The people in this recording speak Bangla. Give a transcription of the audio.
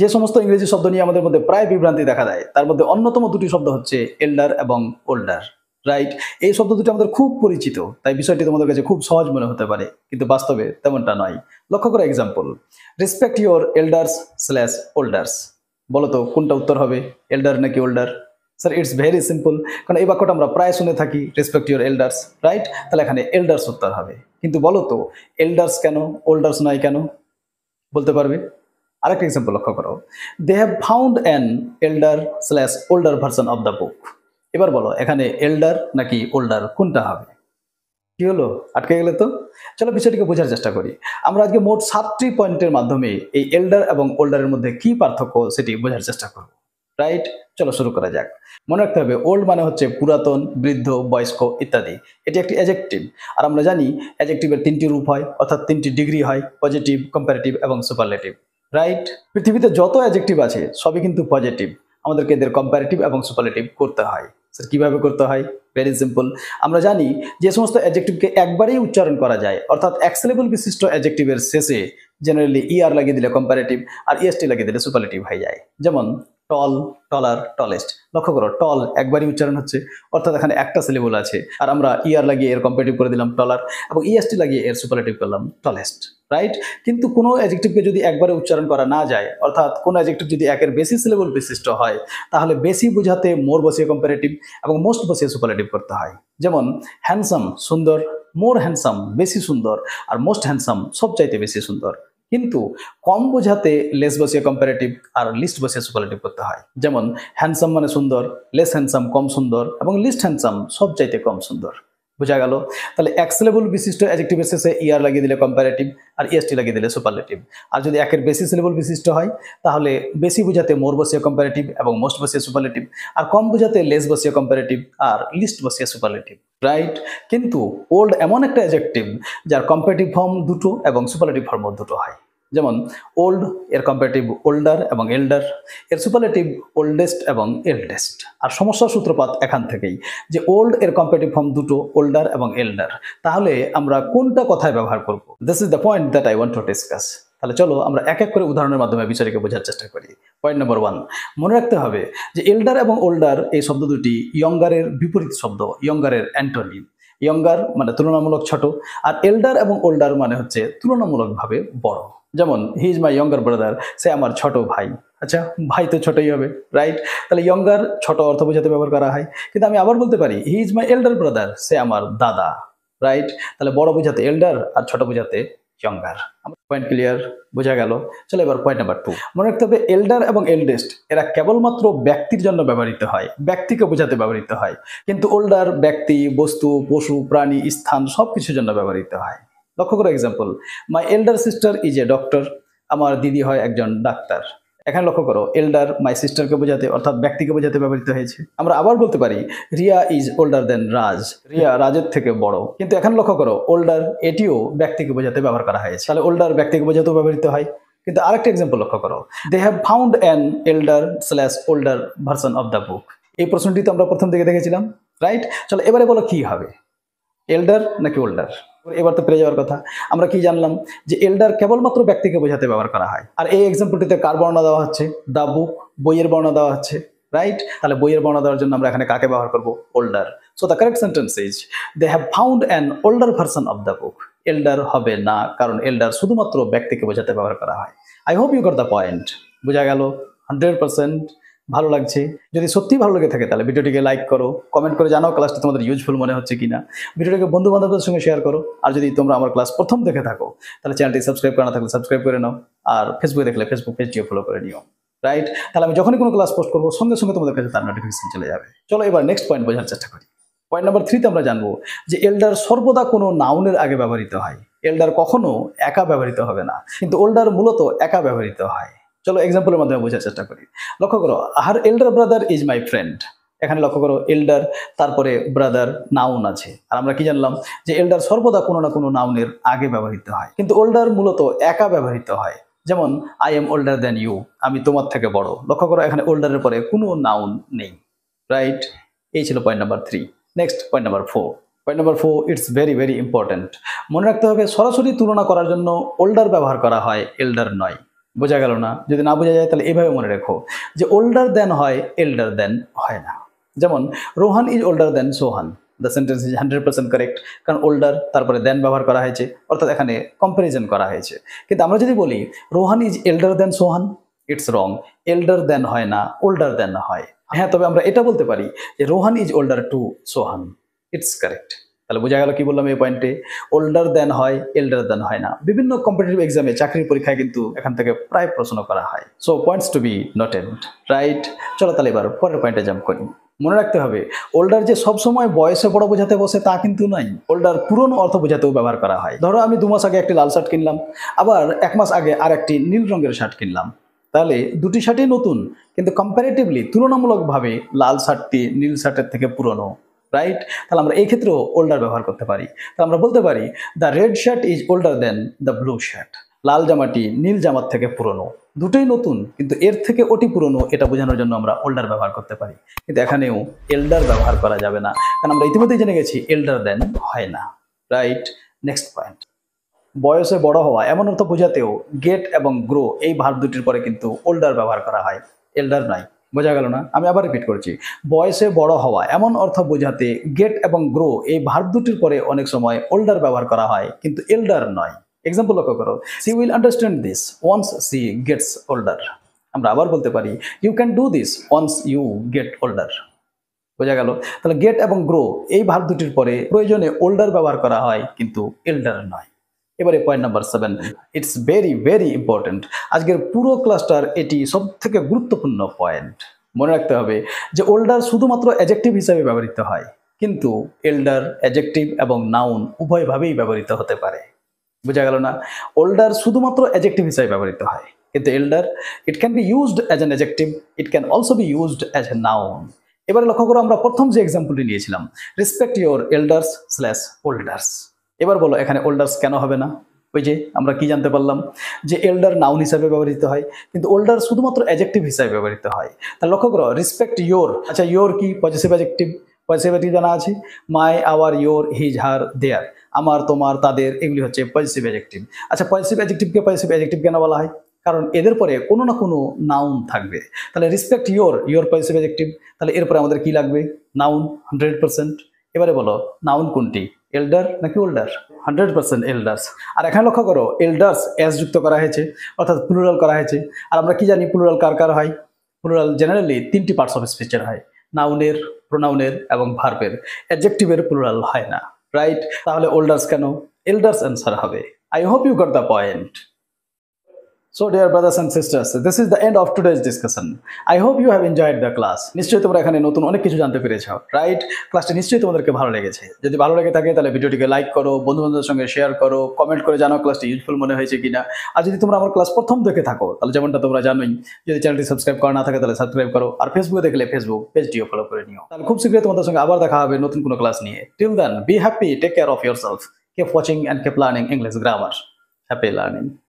যে সমস্ত ইংরেজি শব্দ নিয়ে আমাদের মধ্যে প্রায় বিভ্রান্তি দেখা দেয় তার মধ্যে অন্যতম দুটি শব্দ হচ্ছে এল্ডার এবং ওল্ডার রাইট এই শব্দ দুটি আমাদের খুব পরিচিত তাই বিষয়টি তোমাদের কাছে খুব সহজ মনে হতে পারে কিন্তু বাস্তবে তেমনটা নয় লক্ষ্য করো example respect your elders slash olders বলো তো কোনটা উত্তর হবে এল্ডার নাকি older sir it's very simple কারণ এই বাক্যটা আমরা প্রায় শুনে থাকি রেসপেক্ট ইউর এল্ডার্স রাইট তাহলে এখানে এল্ডার্স উত্তর হবে কিন্তু বলো তো এল্ডার্স কেন ওল্ডার্স নয় কেন বলতে পারবে আরেকটা এক্সাম্পল লক্ষ্য করো they have found an elder slash older version of the book এবার বলো এখানে এল্ডার নাকি ওল্ডার কোনটা হবে কি হলো আটকে গেলে তো চলো বিষয়টিকে বোঝার চেষ্টা করি আমরা আজকে মোট সাতটি পয়েন্টের মাধ্যমে এই এল্ডার এবং ওল্ডারের মধ্যে কি পার্থক্য সেটি বোঝার চেষ্টা করব রাইট চলো শুরু করা যাক মনে রাখতে হবে ওল্ড মানে হচ্ছে পুরাতন বৃদ্ধ বয়স্ক ইত্যাদি এটি একটি অ্যাজেক্টিভ আর আমরা জানি অ্যাজেক্টিভের তিনটি রূপ হয় অর্থাৎ তিনটি ডিগ্রি হয় পজিটিভ কম্পারেটিভ এবং সুপারলেটিভ রাইট পৃথিবীতে যত অ্যাজেক্টিভ আছে সবই কিন্তু পজিটিভ আমাদেরকে এদের কম্পারেটিভ এবং সুপারেটিভ করতে হয় স্যার কীভাবে করতে হয় ভেরি সিম্পল আমরা জানি যে সমস্ত অ্যাজেক্টিভকে একবারেই উচ্চারণ করা যায় অর্থাৎ অ্যাক্সেলেবল বিশিষ্ট অ্যাজেক্টিভের শেষে জেনারেলি ই আর লাগিয়ে দিলে কম্পারেটিভ আর ইএসটি e লাগিয়ে দিলে সুপারেটিভ হয়ে যায় যেমন টল টলার টলেস্ট লক্ষ্য করো টল একবারই উচ্চারণ হচ্ছে অর্থাৎ এখানে একটা সিলেবল আছে আর আমরা ইয়ার er লাগিয়ে এর কম্পারেটিভ করে দিলাম টলার এবং ইএসটি লাগিয়ে এর সুপারেটিভ করলাম টলেস্ট রাইট কিন্তু কোনো অ্যাজেক্টিভকে যদি একবারে উচ্চারণ করা না যায় অর্থাৎ কোনো অ্যাজেক্টিভ যদি একের বেশি সিলেবল বিশিষ্ট হয় তাহলে বেশি বোঝাতে মোর বসিয়ে কম্পারেটিভ এবং মোস্ট বসিয়ে সুপারেটিভ করতে হয় যেমন হ্যান্ডসাম সুন্দর মোর হ্যান্ডসাম বেশি সুন্দর আর মোস্ট হ্যান্ডসাম সবচাইতে বেশি সুন্দর কিন্তু কম বোঝাতে লেস বসিয়ে কম্পারেটিভ আর লিস্ট বসিয়ে সুপারেটিভ করতে হয় যেমন হ্যান্ডসাম মানে সুন্দর লেস হ্যান্ডসাম কম সুন্দর এবং লিস্ট হ্যান্ডসাম সব চাইতে কম সুন্দর বোঝা গেল তাহলে এক্সেলেবল বিশিষ্ট অ্যাজেক্টিভ শেষে ইয়ার e লাগিয়ে দিলে কম্পারেটিভ আর ইএসটি e লাগিয়ে দিলে সুপারলেটিভ আর যদি একের বেশি সিলেবল বিশিষ্ট হয় তাহলে বেশি বোঝাতে মোর বসিয়ে কম্পারেটিভ এবং মোস্ট বসিয়ে সুপারলেটিভ আর কম বোঝাতে লেস বসিয়ে কম্পারেটিভ আর লিস্ট বসিয়ে সুপারলেটিভ রাইট কিন্তু ওল্ড এমন একটা অ্যাজেক্টিভ যার কম্পারেটিভ ফর্ম দুটো এবং সুপারলেটিভ ফর্মও দুটো হয় যেমন ওল্ড এর কম্পারেটিভ ওল্ডার এবং এল্ডার এর সুপারলেটিভ ওল্ডেস্ট এবং এল্ডেস্ট আর সমস্যার সূত্রপাত এখান থেকেই যে ওল্ড এর কম্পারেটিভ ফর্ম দুটো ওল্ডার এবং এল্ডার তাহলে আমরা কোনটা কথায় ব্যবহার করব this is the point that I want to discuss তাহলে চলো আমরা এক এক করে উদাহরণের মাধ্যমে বিচারকে বোঝার চেষ্টা করি পয়েন্ট নম্বর ওয়ান মনে রাখতে হবে যে এল্ডার এবং ওল্ডার এই শব্দ দুটি ইয়ঙ্গারের বিপরীত শব্দ ইয়ঙ্গারের অ্যান্টোনিম ইয়ঙ্গার মানে তুলনামূলক ছোট আর এল্ডার এবং ওল্ডার মানে হচ্ছে তুলনামূলকভাবে বড় যেমন he is my younger brother সে আমার ছোট ভাই আচ্ছা ভাই তো ছোটই হবে রাইট তাহলে ইয়ঙ্গার ছোট অর্থ বোঝাতে ব্যবহার করা হয় কিন্তু আমি আবার বলতে পারি হি ইজ মাই এল্ডার ব্রাদার সে আমার দাদা রাইট তাহলে বড় বোঝাতে এল্ডার আর ছোট বোঝাতে ইয়ঙ্গার পয়েন্ট ক্লিয়ার বোঝা গেল চলো এবার পয়েন্ট নাম্বার টু মনে রাখতে হবে এল্ডার এবং এলডেস্ট এরা কেবলমাত্র ব্যক্তির জন্য ব্যবহৃত হয় ব্যক্তিকে বোঝাতে ব্যবহৃত হয় কিন্তু ওল্ডার ব্যক্তি বস্তু পশু প্রাণী স্থান সব কিছুর জন্য ব্যবহৃত হয় লক্ষ্য করো example my elder sister is a doctor আমার দিদি হয় একজন ডাক্তার এখানে লক্ষ্য করো এল্ডার মাই সিস্টারকে বোঝাতে অর্থাৎ ব্যক্তিকে বোঝাতে ব্যবহৃত হয়েছে আমরা আবার বলতে পারি Riya is older than Raj Riya রাজের থেকে বড় কিন্তু এখানে লক্ষ্য করো ওল্ডার এটিও ব্যক্তিকে বোঝাতে ব্যবহার করা হয়েছে তাহলে ওল্ডার ব্যক্তিকে বোঝাতেও ব্যবহৃত হয় কিন্তু আরেকটা এক্সাম্পল লক্ষ্য করো they have found an elder slash older version of the book এই প্রশ্নটি তো আমরা প্রথম থেকে দেখেছিলাম রাইট চলো এবারে বলো কি হবে এল্ডার নাকি ওল্ডার এবার তো পেরে যাওয়ার কথা আমরা কি জানলাম যে এল্ডার কেবলমাত্র ব্যক্তিকে বোঝাতে ব্যবহার করা হয় আর এই এক্সাম্পলটিতে কার বর্ণনা দেওয়া হচ্ছে দা বুক বইয়ের বর্ণনা দেওয়া হচ্ছে রাইট তাহলে বইয়ের বর্ণনা দেওয়ার জন্য আমরা এখানে কাকে ব্যবহার করব older so the correct sentence is they have found an older version of the book elder হবে না কারণ এল্ডার শুধুমাত্র ব্যক্তিকে বোঝাতে ব্যবহার করা হয় I hope you got the point বোঝা গেল হান্ড্রেড পার্সেন্ট ভালো লাগছে যদি সত্যিই ভালো লেগে থাকে তাহলে ভিডিওটিকে লাইক করো কমেন্ট করে জানাও ক্লাসটা তোমাদের ইউজফুল মনে হচ্ছে কিনা ভিডিওটিকে বন্ধু বান্ধবদের সঙ্গে শেয়ার করো আর যদি তোমরা আমার ক্লাস প্রথম দেখে থাকো তাহলে চ্যানেলটি সাবস্ক্রাইব করা না থাকলে সাবস্ক্রাইব করে নাও আর ফেসবুকে দেখলে ফেসবুক পেজটিও ফলো করে নিও রাইট তাহলে আমি যখনই কোনো ক্লাস পোস্ট করবো সঙ্গে সঙ্গে তোমাদের কাছে তার নোটিফিকেশন চলে যাবে চলো এবার নেক্সট পয়েন্ট বোঝার চেষ্টা করি পয়েন্ট নাম্বার থ্রিতে আমরা জানবো যে এল্ডার সর্বদা কোনো নাউনের আগে ব্যবহৃত হয় এল্ডার কখনো একা ব্যবহৃত হবে না কিন্তু ওল্ডার মূলত একা ব্যবহৃত হয় চলো এক্সাম্পলের মাধ্যমে বোঝার চেষ্টা করি লক্ষ্য করো her elder brother is my friend এখানে লক্ষ্য করো এল্ডার তারপরে ব্রাদার নাউন আছে আর আমরা কি জানলাম যে এল্ডার সর্বদা কোনো না কোনো নাউনের আগে ব্যবহৃত হয় কিন্তু ওল্ডার মূলত একা ব্যবহৃত হয় যেমন I am older than you আমি তোমার থেকে বড় লক্ষ্য করো এখানে ওল্ডারের পরে কোনো নাউন নেই রাইট এই ছিল point number three next point number four point number four it's very very important মনে রাখতে হবে সরাসরি তুলনা করার জন্য ওল্ডার ব্যবহার করা হয় এল্ডার নয় বোঝা গেল না যদি না বোঝা যায় তাহলে এভাবে মনে রেখো যে ওল্ডার দেন হয় এল্ডার দেন হয় না যেমন Rohan is older than Sohan the sentence is hundred percent correct কারণ ওল্ডার তারপরে দেন ব্যবহার করা হয়েছে অর্থাৎ এখানে কম্প্যারিজন করা হয়েছে কিন্তু আমরা যদি বলি Rohan is elder than Sohan it's wrong elder than হয় না ওল্ডার দেন হয় হ্যাঁ তবে আমরা এটা বলতে পারি যে Rohan is older to Sohan it's correct তাহলে বোঝা গেল কি বললাম এই পয়েন্টে ওল্ডার দেন হয় এল্ডার দেন হয় না বিভিন্ন কম্পিটিটিভ এক্সামে চাকরির পরীক্ষায় কিন্তু এখান থেকে প্রায় প্রশ্ন করা হয় so points to be noted right চলো তাহলে এবার পরের পয়েন্টে জাম্প করি মনে রাখতে হবে ওল্ডার যে সবসময় বয়সে বড় বোঝাতে বসে তা কিন্তু নাই ওল্ডার পুরনো অর্থ বোঝাতেও ব্যবহার করা হয় ধরো আমি দু মাস আগে একটি লাল শার্ট কিনলাম আবার এক মাস আগে আর একটি নীল রঙের শার্ট কিনলাম তাহলে দুটি শার্টই নতুন কিন্তু কম্পারেটিভলি তুলনামূলকভাবে লাল শার্টটি নীল শার্টের থেকে পুরনো রাইট তাহলে আমরা এই ক্ষেত্রেও ওল্ডার ব্যবহার করতে পারি তাহলে আমরা বলতে পারি the red shirt is older than the blue shirt লাল জামাটি নীল জামার থেকে পুরনো দুটোই নতুন কিন্তু এর থেকে ওটি পুরনো এটা বোঝানোর জন্য আমরা ওল্ডার ব্যবহার করতে পারি কিন্তু এখানেও এল্ডার ব্যবহার করা যাবে না কারণ আমরা ইতিমধ্যেই জেনে গেছি এল্ডার দেন হয় না রাইট নেক্সট পয়েন্ট বয়সে বড় হওয়া এমন অর্থ বোঝাতেও গেট এবং গ্রো এই ভার দুটির পরে কিন্তু ওল্ডার ব্যবহার করা হয় এল্ডার নয় বোঝা গেল না আমি আবার রিপিট করছি বয়সে বড় হওয়া এমন অর্থ বোঝাতে গেট এবং গ্রো এই ভার্ব দুটির পরে অনেক সময় ওল্ডার ব্যবহার করা হয় কিন্তু এল্ডার নয় এক্সাম্পল লক্ষ্য করো she will understand this once she gets older আমরা আবার বলতে পারি you can do this once you get older বোঝা গেল তাহলে গেট এবং গ্রো এই ভার্ব দুটির পরে প্রয়োজনে ওল্ডার ব্যবহার করা হয় কিন্তু এল্ডার নয় এবারে point number seven it's very very important আজকের পুরো ক্লাস্টার এটি সব থেকে গুরুত্বপূর্ণ পয়েন্ট মনে রাখতে হবে যে ওল্ডার শুধুমাত্র অ্যাজেক্টিভ হিসাবে ব্যবহৃত হয় কিন্তু এল্ডার অ্যাজেক্টিভ এবং নাউন উভয়ভাবেই ব্যবহৃত হতে পারে বোঝা গেল না ওল্ডার শুধুমাত্র অ্যাজেক্টিভ হিসাবে ব্যবহৃত হয় কিন্তু elder it can be used as an adjective it can also be used as a noun এবারে লক্ষ্য করো আমরা প্রথম যে এক্সাম্পলটি নিয়েছিলাম respect your elders slash olders এবার বলো এখানে ওল্ডার্স কেন হবে না ওই যে আমরা কি জানতে পারলাম যে এল্ডার নাউন হিসাবে ব্যবহৃত হয় কিন্তু ওল্ডার শুধুমাত্র অ্যাজেক্টিভ হিসাবে ব্যবহৃত হয় তা লক্ষ্য করো রেসপেক্ট ইয়োর আচ্ছা ইয়োর কি পজিটিভ অ্যাজেক্টিভ পজিটিভ অ্যাজেক্টিভ জানা আছে my our your his her their আমার তোমার তাদের এগুলি হচ্ছে পজিটিভ অ্যাজেক্টিভ আচ্ছা পজিটিভ অ্যাজেক্টিভকে পজিটিভ অ্যাজেক্টিভ কেন বলা হয় কারণ এদের পরে কোনো না কোনো নাউন থাকবে তাহলে respect your your positive adjective তাহলে এরপরে আমাদের কি লাগবে নাউন হান্ড্রেড পারসেন্ট এবারে বলো নাউন কোনটি এল্ডার নাকি ওল্ডার হান্ড্রেড পার্সেন্ট এল্ডার্স আর এখানে লক্ষ্য করো এল্ডার্স এস যুক্ত করা হয়েছে অর্থাৎ প্লুরাল করা হয়েছে আর আমরা কি জানি প্লুরাল কার কার হয় প্লুরাল জেনারেলি তিনটি পার্টস অফ স্পিচের হয় নাউনের প্রোনাউনের এবং ভার্বের অ্যাডজেক্টিভের প্লুরাল হয় না রাইট তাহলে ওল্ডার্স কেন এল্ডার্স অ্যান্সার হবে I hope you got the point so dear brothers and sisters this is the end of today's discussion I hope you have enjoyed the class নিশ্চয়ই তোমরা এখানে নতুন অনেক কিছু জানতে পেরেছো রাইট ক্লাসটি নিশ্চয়ই তোমাদেরকে ভালো লেগেছে যদি ভালো লেগে থাকে তাহলে ভিডিওটিকে লাইক করো বন্ধু বান্ধবদের সঙ্গে শেয়ার করো কমেন্ট করে জানাও ক্লাসটি ইউজফুল মনে হয়েছে কিনা আর যদি তোমরা আমার ক্লাস প্রথম দেখে থাকো তাহলে যেমনটা তোমরা জানোই যদি চ্যানেলটি সাবস্ক্রাইব করা না থাকে তাহলে সাবস্ক্রাইব করো আর ফেসবুকে দেখলে ফেসবুক পেজটিও ফলো করে নিও তাহলে খুব শীঘ্রই তোমাদের সঙ্গে আবার দেখা হবে নতুন কোনো ক্লাস নিয়ে till then be happy take care of yourself keep watching and keep learning English grammar happy learning